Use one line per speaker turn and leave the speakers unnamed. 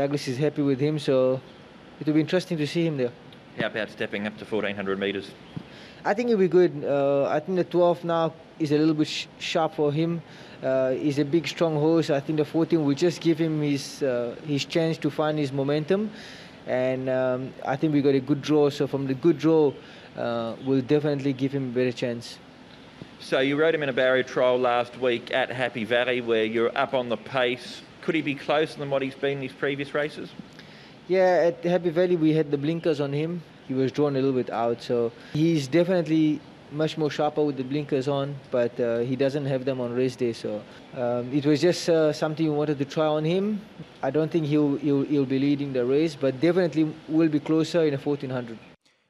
Douglas is happy with him, so it'll be interesting to see him there.
How about stepping up to 1400 metres?
I think it'll be good. Uh, I think the 12 now is a little bit sh- sharp for him. Uh, he's a big, strong horse. I think the 14 will just give him his uh, his chance to find his momentum, and um, I think we got a good draw. So from the good draw, uh, we'll definitely give him a better chance.
So you rode him in a barrier trial last week at Happy Valley, where you're up on the pace could he be closer than what he's been in his previous races?
Yeah, at Happy Valley we had the blinkers on him. He was drawn a little bit out, so he's definitely much more sharper with the blinkers on, but uh, he doesn't have them on race day. So um, it was just uh, something we wanted to try on him. I don't think he'll, he'll, he'll be leading the race, but definitely will be closer in a 1400.